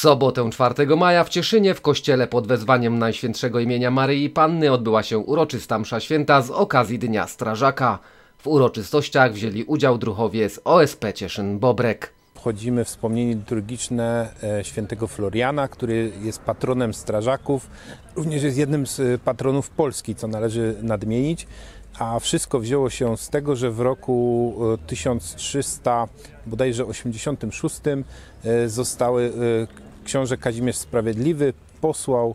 sobotę 4 maja w Cieszynie w kościele pod wezwaniem Najświętszego imienia Maryi Panny odbyła się uroczysta msza święta z okazji Dnia Strażaka. W uroczystościach wzięli udział druhowie z OSP Cieszyn-Bobrek. Wchodzimy w wspomnienie liturgiczne e, świętego Floriana, który jest patronem strażaków. Również jest jednym z e, patronów Polski, co należy nadmienić. A wszystko wzięło się z tego, że w roku 1386 e, zostały książę Kazimierz Sprawiedliwy posłał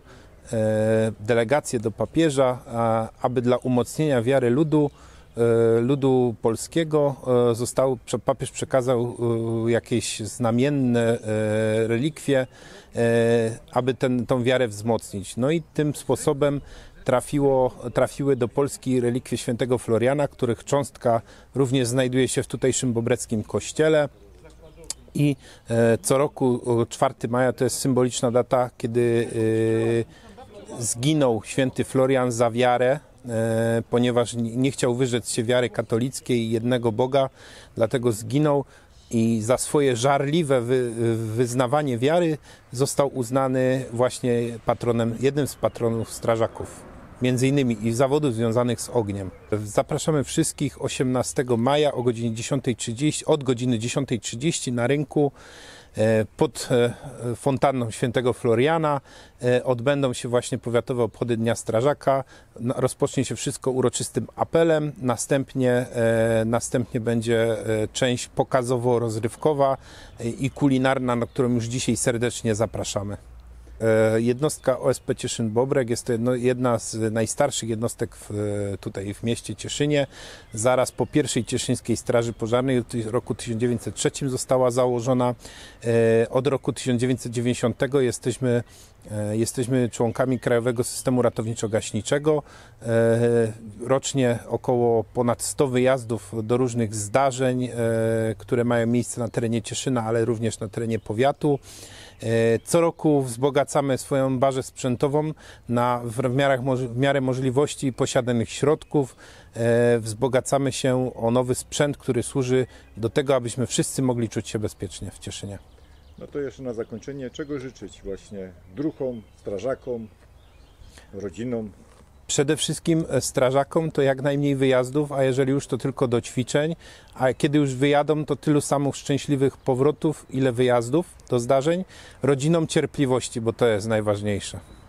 e, delegację do papieża, aby dla umocnienia wiary ludu, e, ludu polskiego e, został, papież przekazał jakieś znamienne relikwie, aby ten, tą wiarę wzmocnić. No i tym sposobem trafiło, trafiły do Polski relikwie świętego Floriana, których cząstka również znajduje się w tutejszym bobreckim kościele i e, co roku 4 maja to jest symboliczna data, kiedy e, zginął święty Florian za wiarę, e, ponieważ nie chciał wyrzec się wiary katolickiej jednego Boga, dlatego zginął i za swoje żarliwe wy, wyznawanie wiary został uznany właśnie patronem, jednym z patronów strażaków między innymi i zawodów związanych z ogniem. Zapraszamy wszystkich 18 maja o godzinie 10.30, od godziny 10.30 na rynku e, pod e, fontanną świętego Floriana. E, odbędą się właśnie powiatowe obchody Dnia Strażaka. Rozpocznie się wszystko uroczystym apelem. Następnie, następnie będzie część pokazowo-rozrywkowa i kulinarna, na którą już dzisiaj serdecznie zapraszamy. E, jednostka OSP Cieszyn Bobrek jest to jedno, jedna z najstarszych jednostek w, e, tutaj w mieście Cieszynie. Zaraz po pierwszej Cieszyńskiej Straży Pożarnej w roku 1903 została założona. E, od roku 1990 jesteśmy Jesteśmy członkami Krajowego Systemu Ratowniczo-Gaśniczego. Rocznie około ponad 100 wyjazdów do różnych zdarzeń, które mają miejsce na terenie Cieszyna, ale również na terenie powiatu. E, co roku wzbogacamy swoją bazę sprzętową na, w, miarach, w miarę możliwości posiadanych środków. E, wzbogacamy się o nowy sprzęt, który służy do tego, abyśmy wszyscy mogli czuć się bezpiecznie w Cieszynie. No to jeszcze na zakończenie, czego życzyć właśnie druhom, strażakom, rodzinom? Przede wszystkim e, strażakom to jak najmniej wyjazdów, a jeżeli już to tylko do ćwiczeń, a kiedy już wyjadą, to tylu samych szczęśliwych powrotów, ile wyjazdów do zdarzeń. Rodzinom cierpliwości, bo to jest najważniejsze.